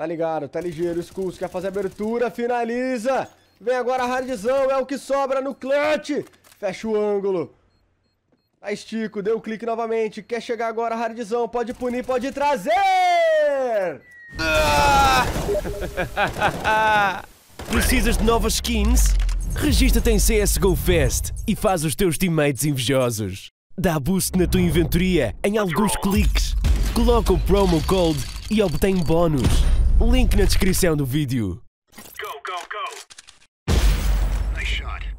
Tá ligado, tá ligeiro, Skulls quer fazer abertura, finaliza. Vem agora a hardzão, é o que sobra no clutch. Fecha o ângulo. Aí Estico, deu um clique novamente. Quer chegar agora, hardzão, pode punir, pode trazer. Precisas de novas skins? Registra-te em CSGO Fest e faz os teus teammates invejosos. Dá boost na tua inventoria em alguns cliques. Coloca o promo code e obtém bônus. Link na descrição do vídeo. Go, go, go! Nice shot.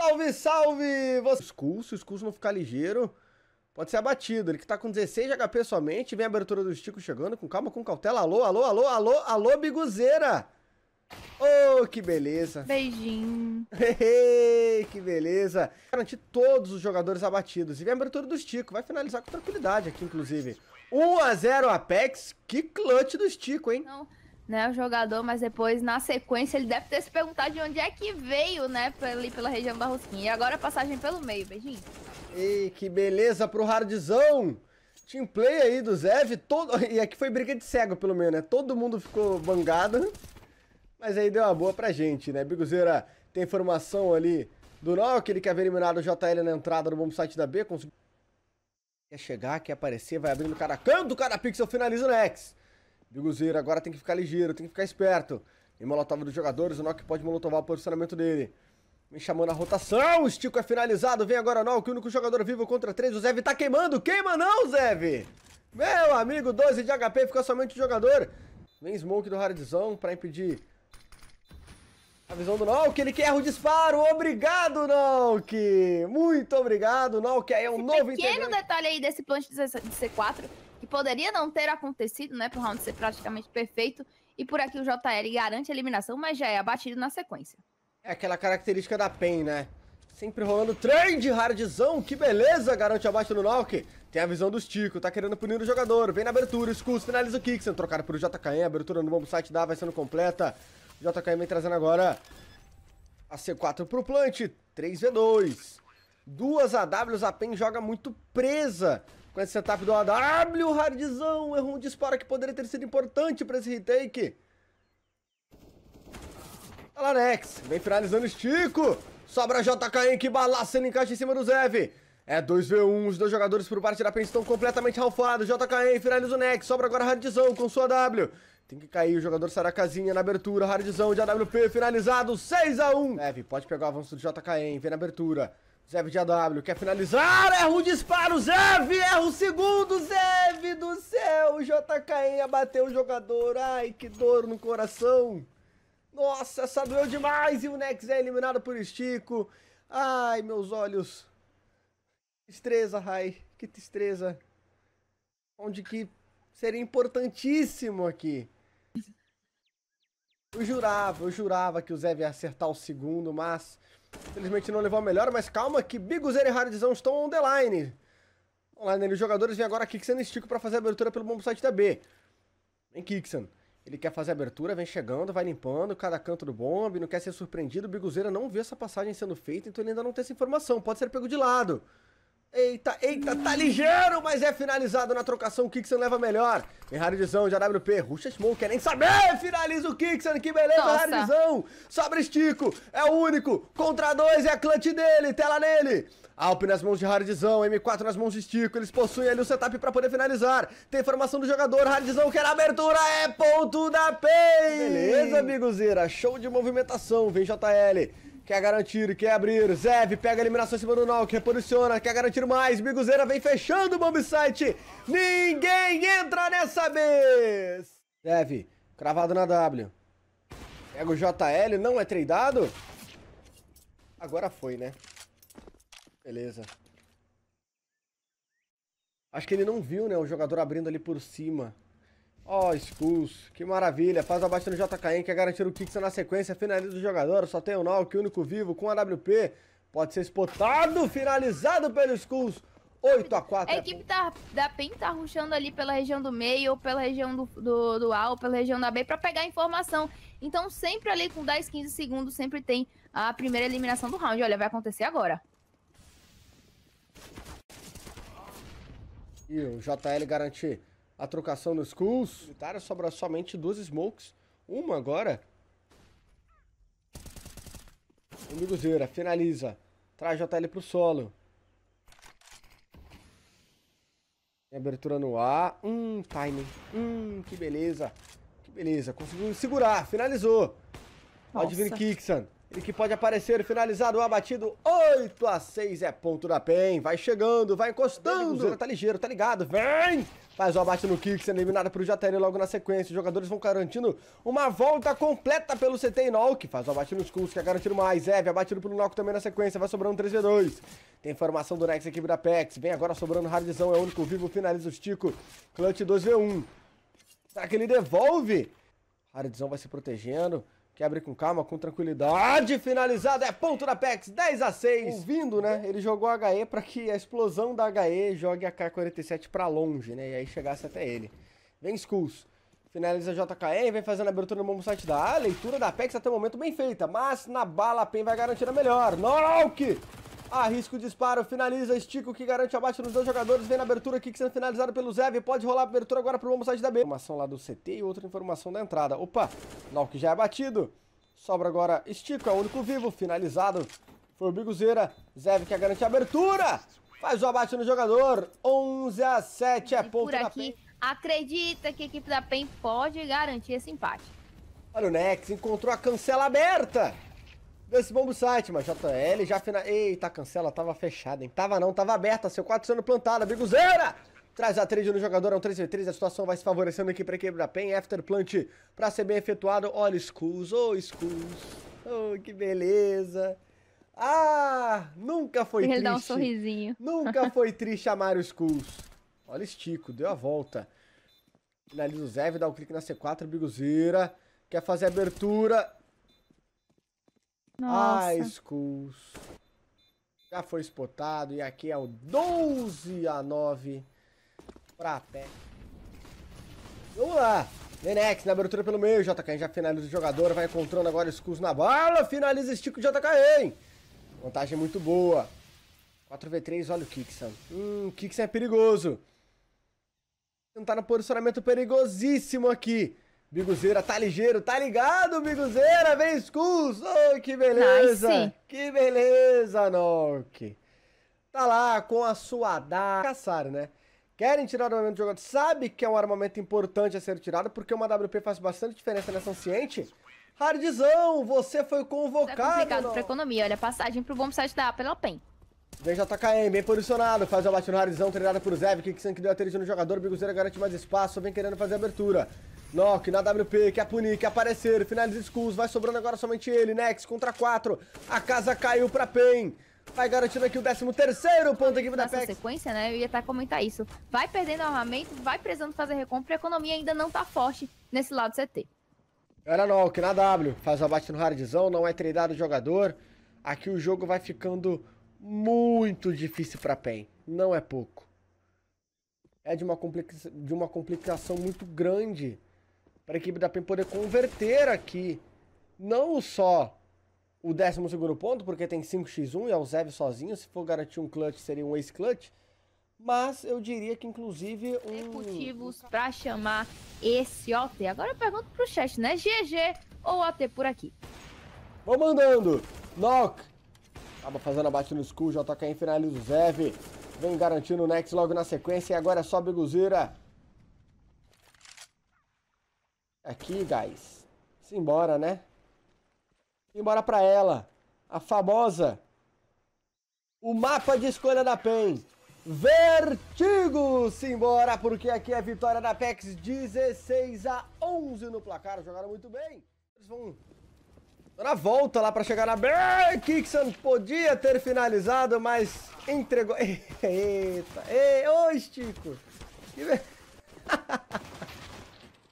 Salve, salve! Você... Skull, se o Skull não ficar ligeiro, pode ser abatido. Ele que tá com 16 de HP somente. Vem a abertura do Stico chegando. Com calma, com cautela. Alô, alô, alô, alô, alô, biguzeira! Oh, que beleza! Beijinho! Ei, que beleza! Garantir todos os jogadores abatidos. E vem a abertura do Stico. Vai finalizar com tranquilidade aqui, inclusive. 1x0 Apex. Que clutch do Stico, hein? Não, né, o jogador, mas depois, na sequência, ele deve ter se perguntado de onde é que veio, né? Ali pela região da Rosquinha. E agora a passagem pelo meio. Beijinho! Ei, que beleza pro Hardzão! Team play aí do Zev, todo... e aqui foi briga de cego pelo menos. né? Todo mundo ficou bangado. Mas aí deu uma boa pra gente, né? Biguzeira tem informação ali do Noel, que ele quer ver eliminado o JL na entrada no bom site da B. Conseguiu. Quer chegar, quer aparecer, vai abrindo cada cara. Canto, cada pixel finaliza o Nex. Biguzeira agora tem que ficar ligeiro, tem que ficar esperto. E molotov dos jogadores, o Nock pode molotovar o posicionamento dele. Me chamou na rotação, o Stico é finalizado, vem agora o Nock, o único jogador vivo contra três. O Zev tá queimando, queima não, Zev! Meu amigo, 12 de HP, ficou somente o jogador. Vem Smoke do Hardzão pra impedir a visão do Nauk, ele quer o disparo. Obrigado, Nauk. Muito obrigado, Nauk. Aí é um Esse novo pequeno integrante. detalhe aí desse plant de C4, que poderia não ter acontecido, né? Pro round ser praticamente perfeito. E por aqui o JL garante a eliminação, mas já é abatido na sequência. É aquela característica da PEN, né? Sempre rolando trend, hardzão, que beleza, garante abaixo do Nock. Tem a visão dos Tico, tá querendo punir o jogador, vem na abertura, escudo, finaliza o sendo trocado por JKM, abertura no bom site da vai sendo completa. JKM vem trazendo agora a C4 pro plant. 3v2. Duas AWs, a PEN joga muito presa com esse setup do AW. Hardzão errou um disparo que poderia ter sido importante para esse retake. Alanex tá vem finalizando o Chico. Sobra JKM que balaça ele encaixa em cima do Zev. É 2v1, os dois jogadores por parte da PEN estão completamente ralfados. JKM finaliza o Nex, sobra agora Hardzão com sua W. Tem que cair o jogador Saracazinha na abertura. Hardzão de AWP finalizado. 6x1. Zev pode pegar o avanço do JKM. Vem na abertura. Zev de AW quer finalizar. Erra o disparo. Zev erra o segundo. Zev do céu. O JKM abateu o jogador. Ai, que dor no coração. Nossa, essa doeu demais. E o Nex é eliminado por Estico. Ai, meus olhos. Que tristeza, Rai. Que tristeza. Onde que seria importantíssimo aqui. Eu jurava, eu jurava que o Zev ia acertar o segundo, mas... Infelizmente não levou a melhor, mas calma que Biguzeira e Hardzão estão on the line. Online, os jogadores vêm agora Kixen e Stico para fazer a abertura pelo bom site da B. Vem Kixen. Ele quer fazer a abertura, vem chegando, vai limpando cada canto do bombe, não quer ser surpreendido. O Biguzeira não vê essa passagem sendo feita, então ele ainda não tem essa informação. Pode ser pego de lado. Eita, eita, tá ligeiro, mas é finalizado na trocação. O Kixan leva melhor. Hardzão, de AWP. Ruxa Smoke, quer nem saber. Finaliza o Kixan, que beleza, Hardzão. Sobra Estico, é o único. Contra dois, é a clutch dele, tela nele. Alp nas mãos de Hardzão, M4 nas mãos de Stico. Eles possuem ali o setup para poder finalizar. Tem formação do jogador, Hardzão quer abertura, é ponto da PEI. Beleza, amigozera, show de movimentação. Vem JL. Quer garantir, quer abrir. Zev pega a eliminação em cima do Nauk, reposiciona, quer garantir mais. Biguzeira vem fechando o bombsite. Ninguém entra nessa vez. Zev, cravado na W. Pega o JL, não é tradeado? Agora foi, né? Beleza. Acho que ele não viu, né, o jogador abrindo ali por cima. Ó, oh, Skulls, que maravilha. Faz é o abate no JKN, quer garantir o Kixia na sequência. Finaliza o jogador, só tem o Nauk, único vivo, com AWP. Pode ser spotado, finalizado pelo Skulls. 8 a 4 A equipe tá, da PEN tá ruxando ali pela região do meio, ou pela região do, do, do A, ou pela região da B, pra pegar informação. Então, sempre ali com 10, 15 segundos, sempre tem a primeira eliminação do round. Olha, vai acontecer agora. E o JL garantir a trocação nos Skulls. Vitória sobra somente duas smokes. Uma agora. O Miguzeira finaliza. Traz JL pro solo. Abertura no ar. Hum, timing. Hum, que beleza. Que beleza. Conseguiu segurar. Finalizou. Pode vir Kixan. Ele que pode aparecer, finalizado, o abatido, 8 a 6 é ponto da PEN, vai chegando, vai encostando. Tá ligeiro, tá ligado, vem! Faz o abate no kick, sendo eliminado pelo Jateri logo na sequência. Os jogadores vão garantindo uma volta completa pelo CT e que Faz o abate nos cursos que é garantido mais. Ev, abatido pelo Nauk também na sequência. Vai sobrando 3v2. Tem formação do Nex, equipe da Pex. Vem agora sobrando Hardzão, é o único vivo. Finaliza o Tico. Clutch 2v1. Será que ele devolve? Hardzão vai se protegendo. Que abre com calma, com tranquilidade. Finalizado é ponto da PEX, 10 a 6 Ouvindo, né? Ele jogou a HE para que a explosão da HE jogue a K-47 para longe, né? E aí chegasse até ele. Vem Skulls. Finaliza JKR, vem fazendo a abertura no bom site da A. Leitura da PEX até o momento bem feita, mas na bala a PEN vai garantir a melhor. Norok! Arrisca o disparo, finaliza, estica o que garante abate nos dois jogadores. Vem na abertura aqui que sendo finalizado pelo Zev. Pode rolar a abertura agora pro bombo site da B. Informação lá do CT e outra informação da entrada. Opa, knock já é batido. Sobra agora, estico é o único vivo, finalizado. Foi o Biguzeira, Zev que garante a abertura. Faz o abate no jogador, 11 a 7 é ponto por aqui, acredita que a equipe da PEN pode garantir esse empate. Olha o Nex, encontrou a cancela aberta. Desse bombo site, mas JL já final. Eita, cancela, tava fechada, hein? Tava não, tava aberta. Seu 4 sendo plantada, biguzeira! Traz a trade no jogador, é um 3v3, a situação vai se favorecendo aqui pra quebrar PEN. After plant pra ser bem efetuado. Olha, Skulls, ô oh, Skulls. Oh, que beleza. Ah, nunca foi Ele triste. Ele dá um sorrisinho. Nunca foi triste amar o Skulls. Olha, Estico, deu a volta. Finaliza o Zev, dá um clique na C4, Biguzeira. Quer fazer a abertura. Ah, Schools. Já foi spotado. E aqui é o 12 a 9 pra pé. Vamos lá. Nenex na abertura pelo meio. JKN já finaliza o jogador. Vai encontrando agora Schools na bala. Finaliza estico de JKN. Vantagem muito boa. 4v3, olha o Kixan. Hum, o Kixan é perigoso. Não tá no posicionamento perigosíssimo aqui. Biguzeira, tá ligeiro, tá ligado, Biguzeira, vem Skulls! Oh, que beleza! Nice. Que beleza, Nok! Tá lá com a sua da caçar, né? Querem tirar o armamento do jogador, sabe que é um armamento importante a ser tirado, porque uma WP faz bastante diferença nessa ciente. Hardzão, você foi é convocado! Tá pra economia, olha, passagem pro bom site da pen. Vem JKM, bem posicionado, faz o abate no Hardzão, treinado por Zev, que que deu a no jogador, Biguzeira garante mais espaço, vem querendo fazer abertura. Knock na WP, quer é punir, quer aparecer, finaliza escudos, vai sobrando agora somente ele, Nex contra 4, a casa caiu pra PEN. Vai garantindo aqui o 13 terceiro ponto aqui da PEX. sequência, né? Eu ia até comentar isso. Vai perdendo armamento, vai precisando fazer recompra, a economia ainda não tá forte nesse lado CT. Era Knock na W, faz o abate no hardzão, não é treinado o jogador. Aqui o jogo vai ficando muito difícil pra PEN, não é pouco. É de uma, complica... de uma complicação muito grande para a equipe da PEN poder converter aqui não só o 12 ponto, porque tem 5x1 e é o Zev sozinho, se for garantir um clutch seria um ace clutch mas eu diria que inclusive um... Motivos para chamar esse OT. Agora eu pergunto o chat, né? GG ou OT por aqui? Vou mandando! Knock! Acaba fazendo abate no school, JKM finaliza o Zev, vem garantindo o Nex logo na sequência e agora é só Biguzira Aqui, guys. Simbora, né? Simbora pra ela. A famosa. O mapa de escolha da PEN. Vertigo! Simbora, porque aqui é a vitória da PEX 16 a 11 no placar. Jogaram muito bem. Eles vão na volta lá para chegar na Bear Kixan Podia ter finalizado, mas entregou. Eita! Ei, oi, Chico! Que...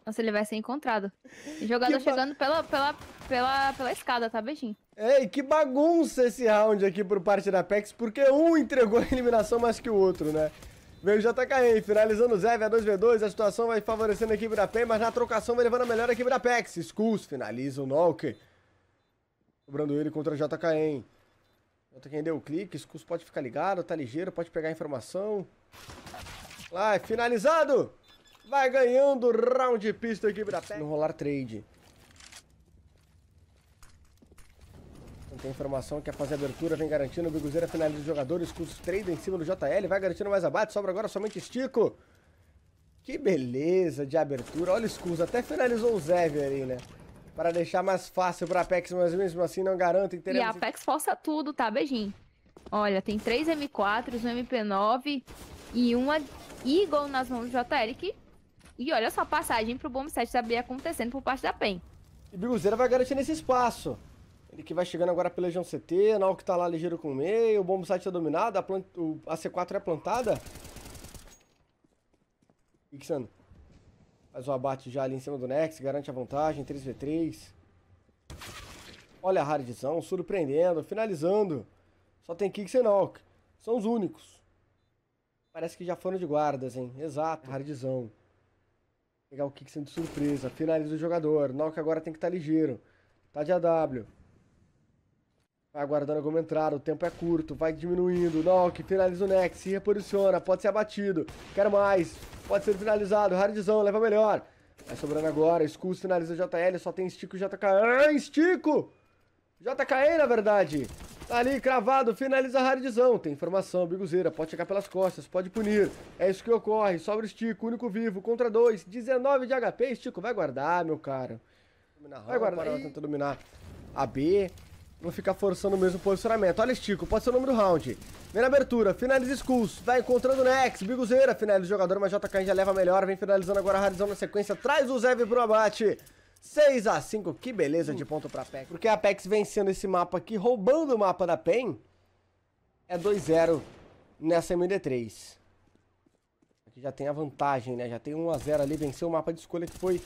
Nossa, ele vai ser encontrado. O jogador ba... chegando pela, pela, pela, pela escada, tá, beijinho? Ei, que bagunça esse round aqui por parte da Apex, porque um entregou a eliminação mais que o outro, né? Veio o JKM, finalizando o a 2v2, a situação vai favorecendo a equipe da PEN, mas na trocação vai levando a melhor a equipe da Apex. Skulls finaliza o knock. Cobrando ele contra o JKM. JKM deu o clique, Skulls pode ficar ligado, tá ligeiro, pode pegar a informação. Lá, finalizado! Vai ganhando o round de pista aqui pra pé. No rolar trade. Tem informação que a fazer abertura vem garantindo. O Biguzeira finaliza o jogador. Curso trade em cima do JL. Vai garantindo mais abate. Sobra agora somente Estico. Que beleza de abertura. Olha o Skulls, até finalizou o Zev ali, né? Para deixar mais fácil para Apex, mas mesmo assim não garanto. E a Apex força tudo, tá? Beijinho. Olha, tem três M4s, um MP9 e uma Eagle nas mãos do JL que e olha só a passagem para o 7 da B acontecendo por parte da PEN. E Biguzeira vai garantindo esse espaço. Ele que vai chegando agora pela Legião CT, Nau que tá lá ligeiro com o meio, o bombsite site tá é dominado, a, plant... o... a C4 é plantada. Ixano. Faz o abate já ali em cima do Nex, garante a vantagem, 3v3. Olha a Hardzão, surpreendendo, finalizando. Só tem Kix e Nauk. São os únicos. Parece que já foram de guardas, hein? Exato, Hardzão. Pegar o kick sendo surpresa. Finaliza o jogador. Nauk agora tem que estar tá ligeiro. Tá de AW. Vai aguardando alguma entrada, o tempo é curto, vai diminuindo. Knock, finaliza o Nex, se reposiciona, pode ser abatido. Quero mais, pode ser finalizado. Hardzão, leva melhor. Vai sobrando agora, Skull finaliza o JL, só tem Stico e JK. Ah, Stico! JKE, na verdade. Tá ali, cravado, finaliza a raridzão. Tem informação, biguzeira, pode chegar pelas costas, pode punir. É isso que ocorre, sobra o Stico, único vivo, contra dois, 19 de HP. Stico, vai guardar, meu cara. Vai guardar, ela tenta dominar a B. Vou ficar forçando o mesmo posicionamento. Olha, Stico, pode ser o nome do round. Vem na abertura, finaliza Skulls, vai encontrando o Nex, Biguzeira, finaliza o jogador, mas JKE já leva melhor, vem finalizando agora a Raridzão na sequência, traz o Zev pro abate. 6 a 5 que beleza de ponto pra PEC. Porque a PEC vencendo esse mapa aqui, roubando o mapa da PEN, é 2-0 nessa MD3. Aqui já tem a vantagem, né? Já tem 1x0 ali, venceu o mapa de escolha que foi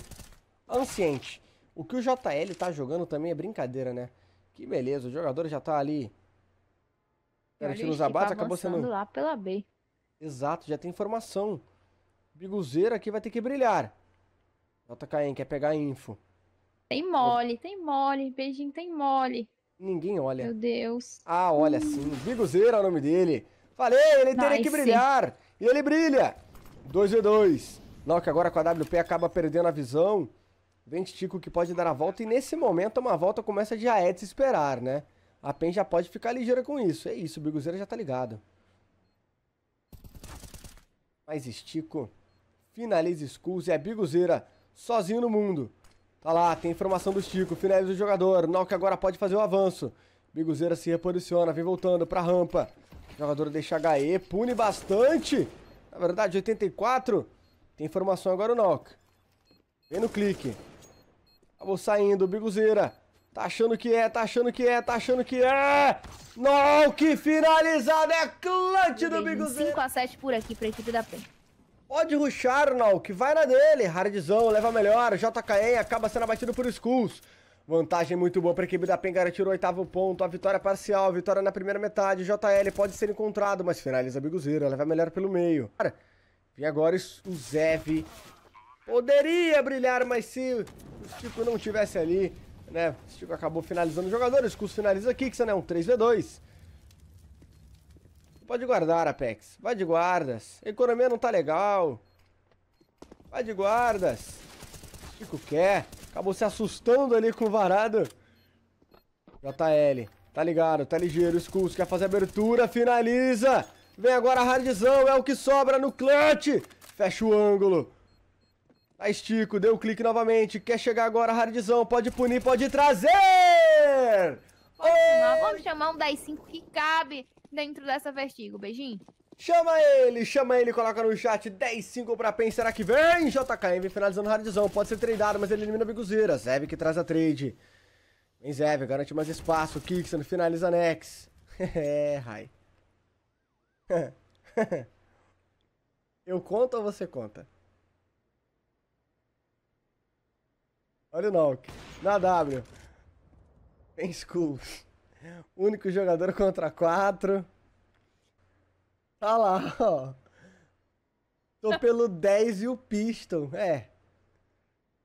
anciente. O que o JL tá jogando também é brincadeira, né? Que beleza, o jogador já tá ali garantindo os abates, tá acabou sendo... lá pela B. Exato, já tem informação. Biguzeiro aqui vai ter que brilhar. JKN quer pegar info. Tem mole, tem mole, beijinho tem mole. Ninguém olha. Meu Deus. Ah, olha hum. sim. Biguzeira é o nome dele. Falei, ele nice. teria que brilhar. E ele brilha. 2 e 2. que agora com a WP acaba perdendo a visão. Vem Tico que pode dar a volta. E nesse momento uma volta começa já é de se esperar, né? A PEN já pode ficar ligeira com isso. É isso, o Biguzeira já tá ligado. Mais estico. Finaliza Skulls e é Biguzeira sozinho no mundo. Tá lá, tem informação do Chico, finaliza o jogador, Nauca agora pode fazer o avanço. Biguzeira se reposiciona, vem voltando pra rampa. O jogador deixa HE, pune bastante. Na verdade, 84. Tem informação agora o Nauk. Vem no clique. Acabou saindo, Biguzeira. Tá achando que é, tá achando que é, tá achando que é. Nauk finalizado é clutch do Biguzeira. 5 a 7 por aqui pra equipe da PEN. Pode ruxar, não? que vai na dele. Hardzão, leva melhor. JKN acaba sendo abatido por Skulls. Vantagem muito boa para a equipe da PEN, garantir o oitavo ponto, a vitória parcial, a vitória na primeira metade, JL pode ser encontrado, mas finaliza a Biguzeira, leva melhor pelo meio. Cara, e agora o Zev poderia brilhar, mas se o Stico não tivesse ali, né, o Stico acabou finalizando o jogador, o Skulls finaliza a Kixan, é um 3v2. Pode guardar, Apex. Vai de guardas. economia não tá legal. Vai de guardas. Chico quer. Acabou se assustando ali com o varado. JL. Tá ligado, tá ligeiro. Skulls quer fazer abertura. Finaliza. Vem agora a hardzão. É o que sobra no clutch. Fecha o ângulo. Tá estico. Deu clique novamente. Quer chegar agora a hardzão. Pode punir, pode trazer. Pode chamar, vamos chamar um das 5 que cabe dentro dessa vertigo. Beijinho. Chama ele, chama ele, coloca no chat 10, 5 pra PEN, será que vem? JKM vem finalizando rardzão, pode ser tradeado, mas ele elimina Biguzeira, Zev que traz a trade. Vem Zev, garante mais espaço, Kixan finaliza Nex. é, Rai. Eu conto ou você conta? Olha o Nauk na W. Tem schools. Único jogador contra quatro. Tá lá, ó. Tô pelo 10 e o Piston. É.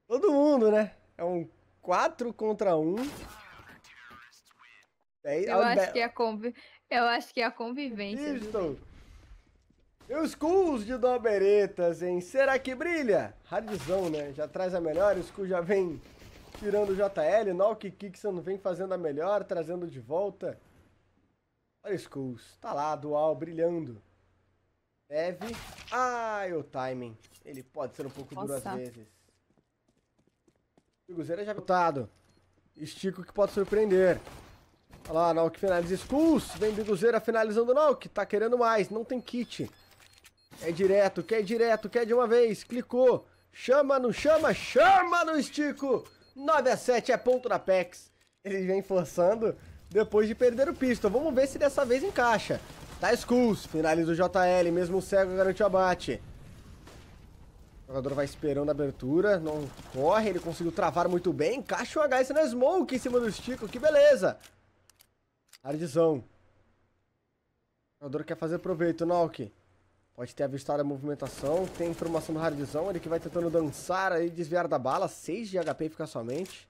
Todo mundo, né? É um 4 contra 1. 10, é eu, acho 10. que é conv... eu acho que é a convivência. Piston. Os Skulls de Doberetas, hein? Será que brilha? Radizão, né? Já traz a melhor, o Skull já vem Tirando o JL, Nauk Kixon vem fazendo a melhor, trazendo de volta. Olha Skulls, tá lá, dual, brilhando. Deve. Ai, o timing. Ele pode ser um pouco Nossa. duro às vezes. Figuzeira já botado. Estico que pode surpreender. Olha lá, Nauk finaliza Skulls. Vem Biguzeira finalizando o Nauk. Tá querendo mais, não tem kit. É direto, quer direto, quer de uma vez. Clicou. Chama, no chama, chama no Estico. 9 a 7 é ponto na PEX. Ele vem forçando depois de perder o pistol. Vamos ver se dessa vez encaixa. Tá Skulls, finaliza o JL, mesmo cego garante o abate. O jogador vai esperando a abertura, não corre, ele conseguiu travar muito bem. Encaixa o HS na Smoke em cima do Stico, que beleza! Hardzão. O jogador quer fazer proveito, Nalk. Pode ter avistado a movimentação. Tem informação do Hardzão. Ele que vai tentando dançar aí, desviar da bala. 6 de HP fica somente.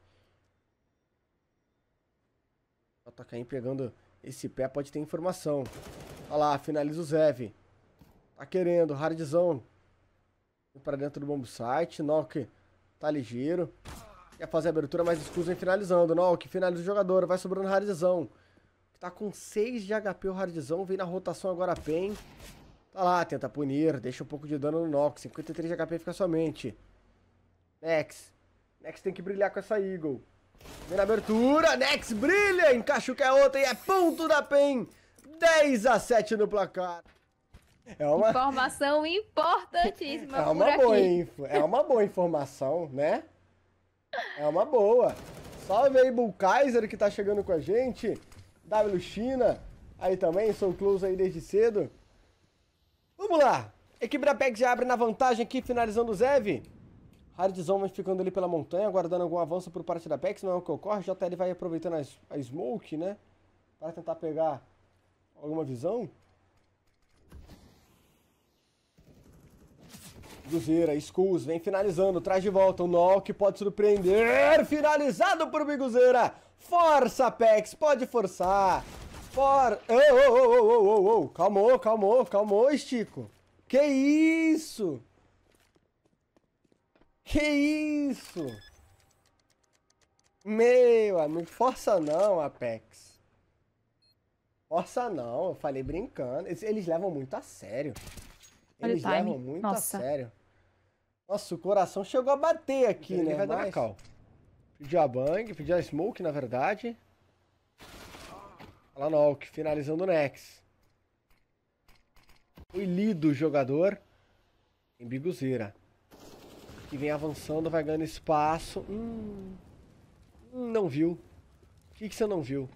O aí pegando esse pé pode ter informação. Olha lá, finaliza o Zev. Tá querendo, Hardzão. Vem pra dentro do bomb site. Nock tá ligeiro. Quer fazer a abertura, mas escusa em finalizando. Nock finaliza o jogador. Vai sobrando Hardzão. Tá com 6 de HP o Hardzão. Vem na rotação agora, bem. Tá lá, tenta punir, deixa um pouco de dano no Nox, 53 de HP fica somente. Nex. Nex tem que brilhar com essa Eagle. Vem na abertura, Nex brilha, encaixa o que é outra e é ponto da PEN. 10 a 7 no placar. É uma... Informação importantíssima é uma boa info, É uma boa informação, né? É uma boa. Salve aí, Bull Kaiser, que tá chegando com a gente. W China, aí também, sou close aí desde cedo. Vamos lá. Equipe da já abre na vantagem aqui, finalizando o Zev. Hardzon vai ficando ali pela montanha, aguardando algum avanço por parte da Pex, não é o que ocorre. JL vai aproveitando a, a Smoke, né? Para tentar pegar alguma visão. Guzeira, Skulls vem finalizando, traz de volta o um pode surpreender, finalizado por Biguzeira, força Pex, pode forçar, fora. Ô, ô, ô, ô, ô, Calmou, calmou, calmou, Estico. Que isso? Que isso? Meu amigo, ah, força não, Apex. Força não, eu falei brincando. Eles, eles levam muito a sério. Eles levam muito Nossa. a sério. Nossa, o coração chegou a bater aqui, ele né? Ele vai Mas... dar cal. Pedi a bang, pedi a smoke, na verdade. Lanok, finalizando o Nex. Foi lido o jogador em Biguzeira. Que vem avançando, vai ganhando espaço. Hum, não viu. O que, que você não viu?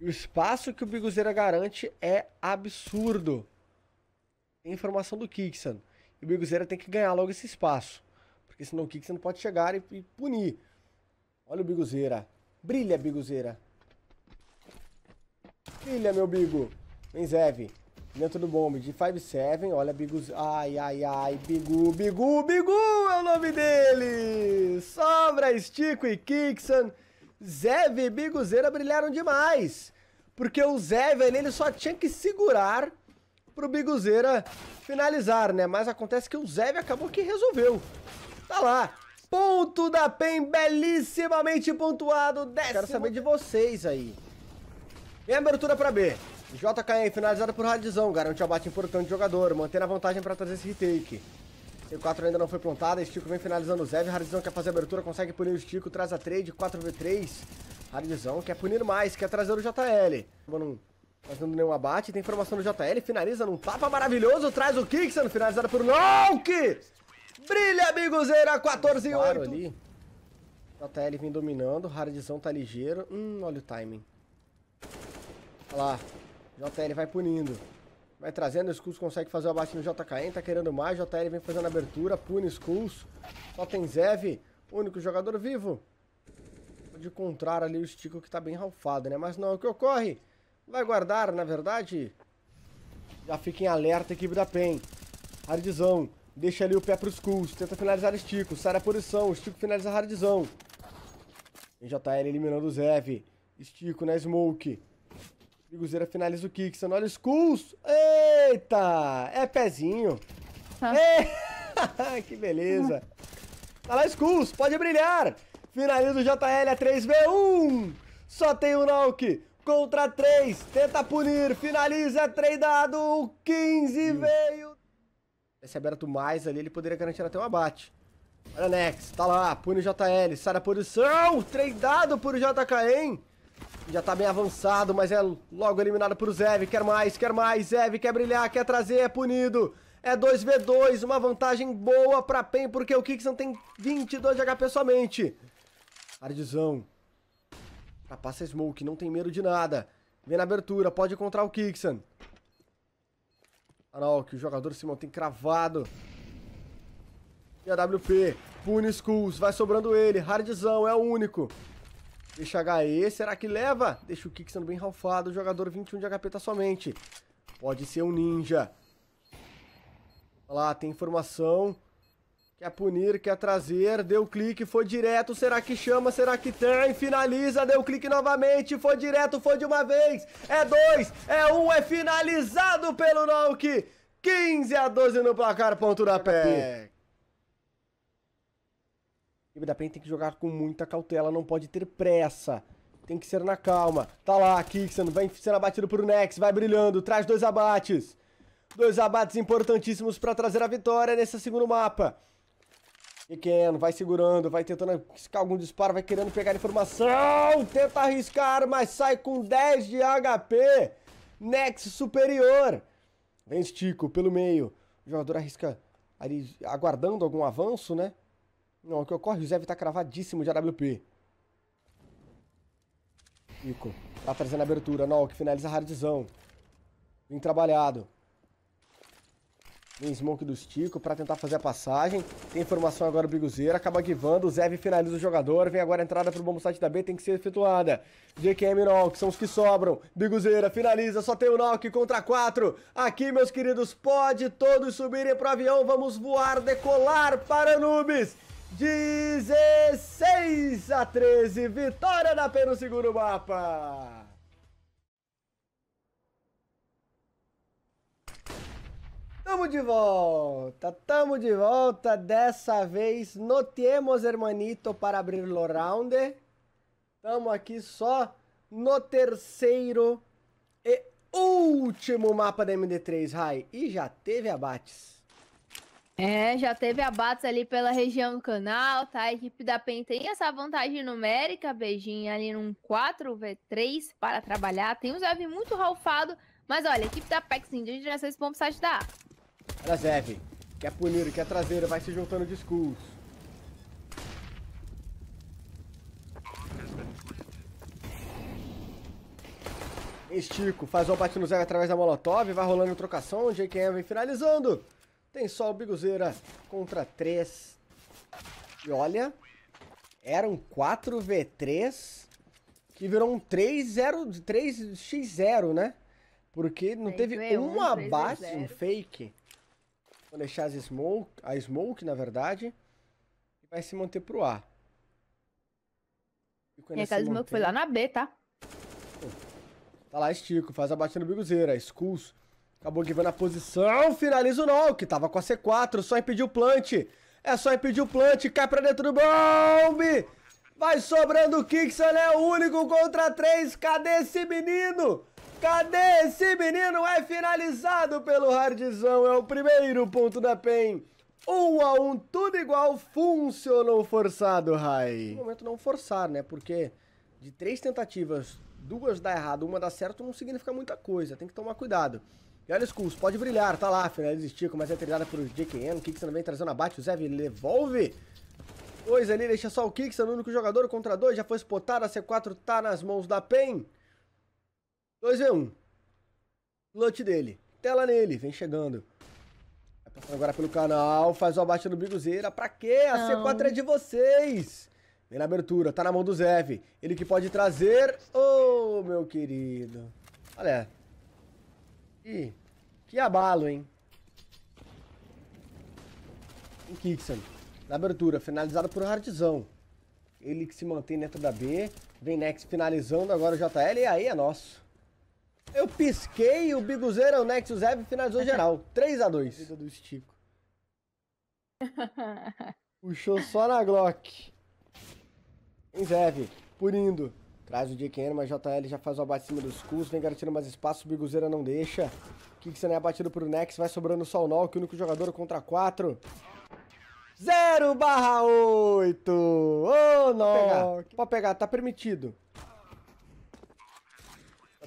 E o espaço que o Biguzeira garante é absurdo. Tem informação do Kixan. E o Biguzeira tem que ganhar logo esse espaço. Porque senão o Kixan pode chegar e, e punir. Olha o Biguzeira. Brilha, Biguzeira filha meu Bigo. vem Zev Dentro é do bombe de 5-7. Olha, Bigo. Ai, ai, ai. Bigu, Bigu, Bigu é o nome dele. Sobra, Stico e Kixan, Zev e Biguzeira brilharam demais. Porque o Zev ali, ele só tinha que segurar pro Biguzeira finalizar, né? Mas acontece que o Zev acabou que resolveu. Tá lá. Ponto da PEN, belíssimamente pontuado. Décimo... Quero saber de vocês aí. E abertura para B. JKM finalizada por Radzão, garante abate importante do jogador, mantendo a vantagem para trazer esse retake. C4 ainda não foi plantada, Estico vem finalizando o Zev, Hardzão quer fazer a abertura, consegue punir o Estico, traz a trade, 4v3. Hardzão quer punir mais, quer trazer o JL. Não fazendo nenhum abate, tem formação do JL, finaliza num tapa maravilhoso, traz o kick, sendo finalizado por Nonk! Brilha, amigozeira, 14 e 8. Ali. JL vem dominando, Hardzão tá ligeiro. Hum, olha o timing. Olha lá. JL vai punindo. Vai trazendo, o Skulls consegue fazer o abate no JKN, tá querendo mais, JL vem fazendo a abertura, pune Skulls. Só tem Zev, único jogador vivo. Pode encontrar ali o Stico que tá bem ralfado, né? Mas não, é o que ocorre? Vai guardar, na verdade. Já fica em alerta a equipe da PEN. Hardzão, deixa ali o pé pro Skulls, tenta finalizar o Stico, sai da posição, o Stico finaliza Hardzão. JL eliminando o Zev. Stico na Smoke. Biguzeira finaliza o kick, sendo olha Skulls. Eita! É pezinho. Ah. que beleza. Tá lá, Skulls, pode brilhar. Finaliza o JL a 3v1. Só tem o Nauk contra 3. Tenta punir, finaliza, é treinado. O 15 veio. Esse aberto mais ali, ele poderia garantir até um abate. Olha Nex, tá lá, pune o JL, sai da posição, treinado por hein? Já tá bem avançado, mas é logo eliminado por Zev. Quer mais, quer mais. Zev quer brilhar, quer trazer, é punido. É 2v2, uma vantagem boa pra PEN, porque o Kixan tem 22 de HP somente. Ardizão. Passa Smoke, não tem medo de nada. Vem na abertura, pode encontrar o Kixan. Arauque, o jogador se mantém cravado. E a WP, pune Skulls, vai sobrando ele. Hardzão é o único. Deixa HE, será que leva? Deixa o kick sendo bem ralfado, o jogador 21 de HP tá somente. Pode ser um ninja. Olha lá, tem informação. Quer punir, quer trazer, deu clique, foi direto, será que chama, será que tem, finaliza, deu clique novamente, foi direto, foi de uma vez, é dois, é um, é finalizado pelo Nauk, 15 a 12 no placar, ponto da PEC da Pen tem que jogar com muita cautela, não pode ter pressa. Tem que ser na calma. Tá lá, Kixan, vai sendo abatido por Nex, vai brilhando, traz dois abates. Dois abates importantíssimos para trazer a vitória nesse segundo mapa. Pequeno, vai segurando, vai tentando arriscar algum disparo, vai querendo pegar informação. Tenta arriscar, mas sai com 10 de HP. Nex superior. Vem Stico pelo meio. O jogador arrisca ali, aguardando algum avanço, né? Não, o que ocorre, o Zev tá cravadíssimo de AWP. Ico. Tá trazendo abertura, abertura. que finaliza hardzão. Bem trabalhado. Vem smoke do Tico pra tentar fazer a passagem. Tem informação agora do Biguzeira. Acaba givando. O Zev finaliza o jogador. Vem agora a entrada pro bom site da B. Tem que ser efetuada. JKM e Nok são os que sobram. Biguzeira finaliza. Só tem o Nok contra 4. Aqui, meus queridos, pode todos subirem pro avião. Vamos voar, decolar para Nubes. 16 a 13, vitória da P no segundo mapa. Tamo de volta, tamo de volta, dessa vez notemos, temos hermanito para abrir o round. Tamo aqui só no terceiro e último mapa da MD3, Rai. E já teve abates. É, já teve abates ali pela região do canal, tá? A equipe da PEN tem essa vantagem numérica, beijinho, ali num 4v3 para trabalhar. Tem um Zev muito ralfado, mas olha, a equipe da PEX em direção a esse bom site da A. Olha, Zev, quer punir, quer traseiro, vai se juntando de skulls. Estico, faz o abate no Zev através da Molotov, vai rolando trocação, o JKM vem finalizando. Tem só o biguzeira contra 3. E olha, era um 4v3 que virou um 3 3x0, né? Porque não teve um, abate, um fake. Vou deixar as smoke, a smoke, na verdade, e vai se manter pro A. E é, aquela smoke foi lá na B, tá? Tá lá, estico, faz a batida no biguzeira, Skulls Acabou que vai na posição, finaliza o que tava com a C4, só impediu o plant. É só impedir o plant, cai pra dentro do bombe. Vai sobrando o Kixel, é o único contra três. Cadê esse menino? Cadê esse menino? É finalizado pelo Hardzão, é o primeiro ponto da PEN. Um a um, tudo igual, funcionou forçado, Rai. No momento não forçar, né? Porque de três tentativas, duas dá errado, uma dá certo, não significa muita coisa. Tem que tomar cuidado. E olha, Skulls, pode brilhar, tá lá, Final existia, começa a treinada por JKN, o Kixan vem trazendo abate, o Zev devolve. Dois ali, deixa só o Kixan, o único jogador contra dois, já foi spotado, a C4 tá nas mãos da PEN. 2v1. Lute dele, tela nele, vem chegando. Vai passando agora pelo canal, faz o abate no Biguzeira, pra quê? A Não. C4 é de vocês. Vem na abertura, tá na mão do Zev, ele que pode trazer... Ô, oh, meu querido. Olha, Ih, que abalo, hein? O Kixan. Na abertura, finalizado por Hardzão. Ele que se mantém dentro da B. Vem Nex finalizando agora o JL e aí é nosso. Eu pisquei o Biguzeira, o o Zeb finalizou geral. 3x2. Vida do Estico. Puxou só na Glock. Hein, Zeb? Punindo. Traz o Jake Enema, JL já faz o abate em cima dos Cus, vem garantindo mais espaço, o Biguzeira não deixa. Kixen é abatido pro Nex, vai sobrando só o Nol, que o único jogador contra 4. 0 barra 8! Ô, oh, Nol! Pode pegar, tá permitido.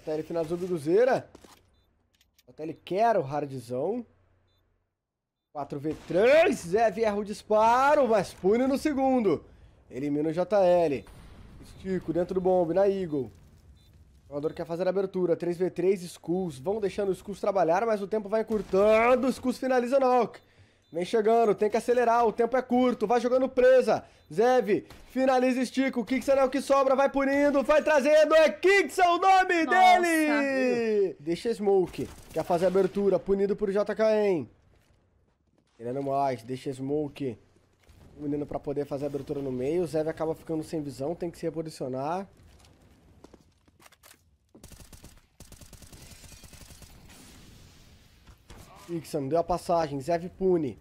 JL finalizou o Biguzeira. JL quer o hardzão. 4v3, Zé erra o disparo, mas pune no segundo. Elimina o JL. Estico, dentro do bombe, na Eagle. O jogador quer fazer a abertura. 3v3, Skulls. Vão deixando os Skulls trabalhar, mas o tempo vai encurtando. Skulls finaliza o knock. Vem chegando, tem que acelerar, o tempo é curto, vai jogando presa. Zev, finaliza estico, Kixon é o que sobra, vai punindo, vai trazendo, é Kixon o nome Nossa, dele! Meu. Deixa Smoke, quer fazer abertura, punido por JKM. Querendo é mais, deixa Smoke o menino pra poder fazer a abertura no meio. O Zev acaba ficando sem visão, tem que se reposicionar. Ixan, deu a passagem, Zev pune.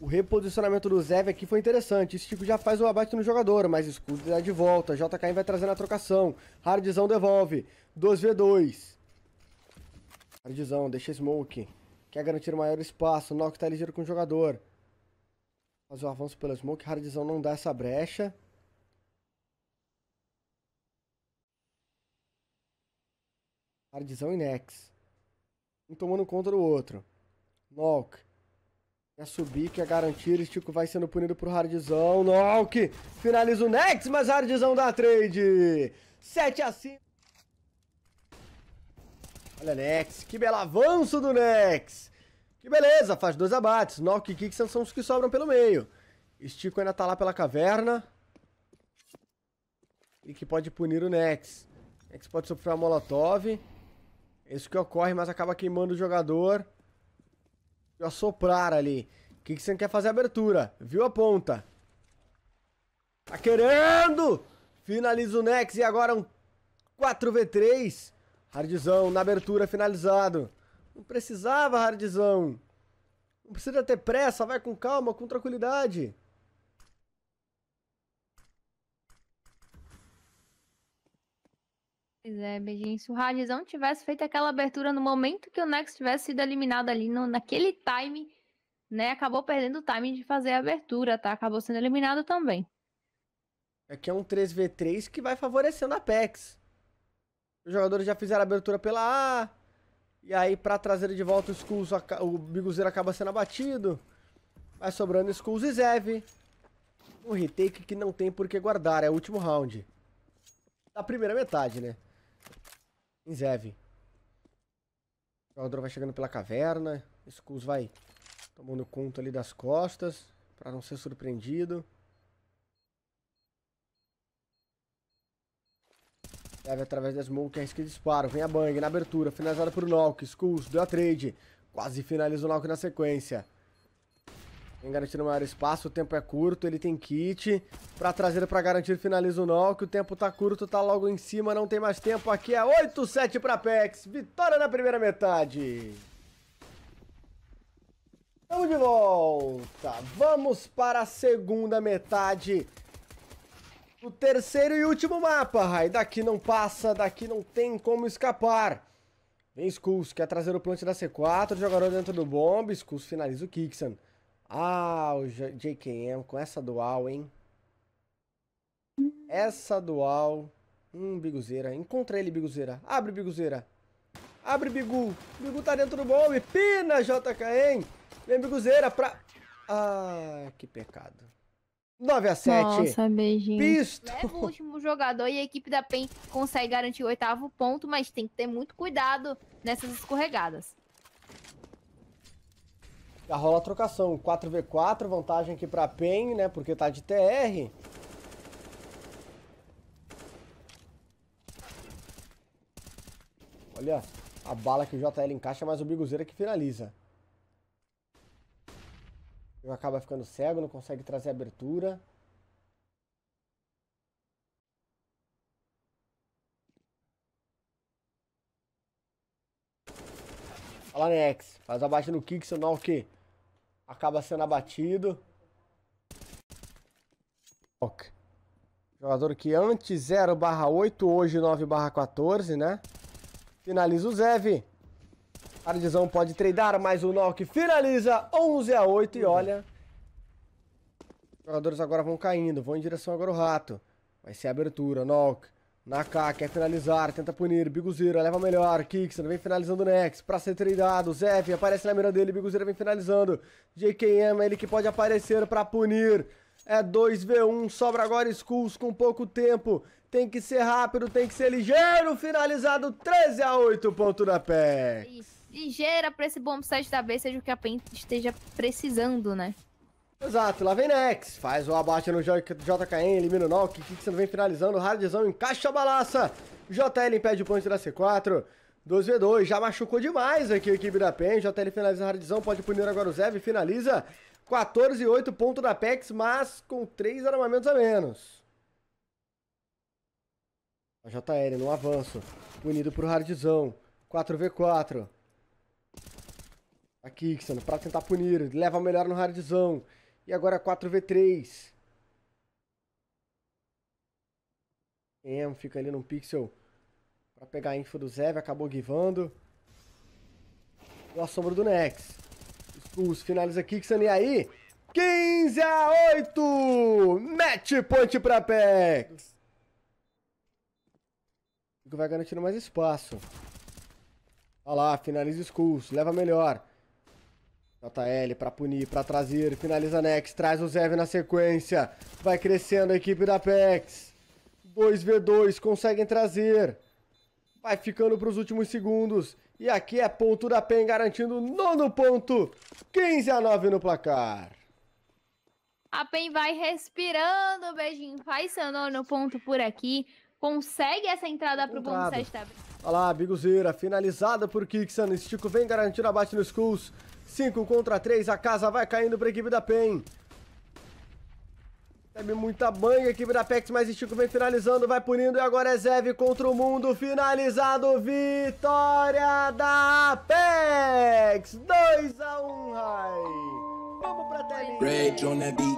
O reposicionamento do Zev aqui foi interessante. Esse tipo já faz o abate no jogador, mas escudo dá de volta. JKM vai trazendo a trocação. Hardzão devolve. 2v2. Hardzão, deixa smoke. Quer garantir maior espaço. Nock tá ligeiro com o jogador. Faz o avanço pela Smoke. Hardzão não dá essa brecha. Hardzão e Nex. Um tomando conta do outro. Knock. Quer subir, quer garantir. Estico vai sendo punido por Hardzão. Knock. Finaliza o Nex, mas Hardzão dá trade. 7 a 5. Olha, Nex. Que belo avanço do Nex. Que beleza, faz dois abates. Knock e Kick são os que sobram pelo meio. Stico ainda tá lá pela caverna. E que pode punir o Nex. Nex pode sofrer uma molotov. Isso que ocorre, mas acaba queimando o jogador. E assoprar ali. você quer fazer a abertura. Viu a ponta. Tá querendo! Finaliza o Nex e agora um 4v3. Hardzão na abertura, finalizado. Não precisava, hardzão. Não precisa ter pressa, vai com calma, com tranquilidade. Pois é, beijinho. Se o Hardzão tivesse feito aquela abertura no momento que o Nex tivesse sido eliminado ali, no, naquele time, né? Acabou perdendo o time de fazer a abertura, tá? Acabou sendo eliminado também. É que é um 3v3 que vai favorecendo a Pex Os jogadores já fizeram a abertura pela A, e aí, pra trazer de volta o Skulls, o Biguzeiro acaba sendo abatido. Vai sobrando Skulls e Zev. Um retake que não tem por que guardar, é o último round. Da primeira metade, né? Em Zev. O vai chegando pela caverna. Skulls vai tomando conta ali das costas. Pra não ser surpreendido. Deve através da Smoke, que disparo. Vem a Bang na abertura, finalizada por Knock. Skulls, deu a trade. Quase finaliza o Knock na sequência. Vem garantindo maior espaço, o tempo é curto, ele tem kit. Pra trazer pra garantir, finaliza o knock. O tempo tá curto, tá logo em cima, não tem mais tempo. Aqui é 8-7 pra Pex. Vitória na primeira metade. vamos de volta. Vamos para a segunda metade. O terceiro e último mapa, Rai. Daqui não passa, daqui não tem como escapar. Vem Skulls, quer trazer o plant da C4, jogador dentro do bomb, Skulls finaliza o Kixan. Ah, o JKM com essa dual, hein? Essa dual. Hum, Biguzeira. Encontra ele, Biguzeira. Abre, Biguzeira. Abre, Bigu. Bigu tá dentro do bomb. Pina, JKM. Vem, Biguzeira, pra... Ah, que pecado. 9 a 7. Nossa, beijinho. Pisto. Leva o último jogador e a equipe da PEN consegue garantir o oitavo ponto, mas tem que ter muito cuidado nessas escorregadas. Já rola a trocação, 4v4, vantagem aqui pra PEN, né, porque tá de TR. Olha a bala que o JL encaixa, mas o Biguzeira que finaliza. Ele acaba ficando cego, não consegue trazer abertura. Olha lá, Nex. Faz a baixa no kick, senão o quê? Acaba sendo abatido. Ok. Jogador que antes 0 barra 8, hoje 9 barra 14, né? Finaliza o Zev. Ardizão pode treinar, mas o Nock finaliza 11 a 8 e olha. Os jogadores agora vão caindo, vão em direção agora ao Rato. Vai ser a abertura, Nock. Naká quer finalizar, tenta punir, Biguzeira leva melhor, Kixer vem finalizando o Nex, pra ser treinado, Zev aparece na mira dele, Biguzeira vem finalizando, JKM, é ele que pode aparecer pra punir, é 2v1, sobra agora Skulls com pouco tempo, tem que ser rápido, tem que ser ligeiro, finalizado 13 a 8, ponto da PEC. Isso ligeira pra esse bombsite da B, seja o que a PEN esteja precisando, né? Exato, lá vem Nex, faz o abate no JKN, elimina o Nok, Kixen vem finalizando, Hardzão encaixa a balaça, JL impede o ponte da C4, 2v2, já machucou demais aqui a equipe da PEN, JL finaliza o Hardzão, pode punir agora o Zev, finaliza 14 e 8 ponto da PEX, mas com 3 armamentos a menos. A JL no avanço, punido pro Hardzão, 4v4. Aqui, Xano, pra tentar punir. Leva melhor no hardzão. E agora 4v3. É em fica ali num pixel pra pegar a info do Zev. Acabou givando. o assombro do Nex. Os finaliza Kixan. E aí? 15 a 8! Match point pra Pex! Vai garantindo mais espaço. Olha lá, finaliza Skulls, leva melhor. JL para punir, para trazer, finaliza Nex, traz o Zev na sequência. Vai crescendo a equipe da Pex. 2v2, conseguem trazer. Vai ficando para os últimos segundos. E aqui é ponto da PEN garantindo nono ponto. 15 a 9 no placar. A PEN vai respirando, beijinho. Faz seu nono ponto por aqui. Consegue essa entrada para o bônus 7 Olha lá, Biguzeira, finalizada por Kixan. Estico vem a abate no Skulls. 5 contra 3, a casa vai caindo para a equipe da PEN. Recebe muita banha, equipe da Pex, mas Chico vem finalizando, vai punindo e agora é Zev contra o mundo, finalizado, vitória da Pex, 2 x 1 um, Rai. Vamos pra telinha.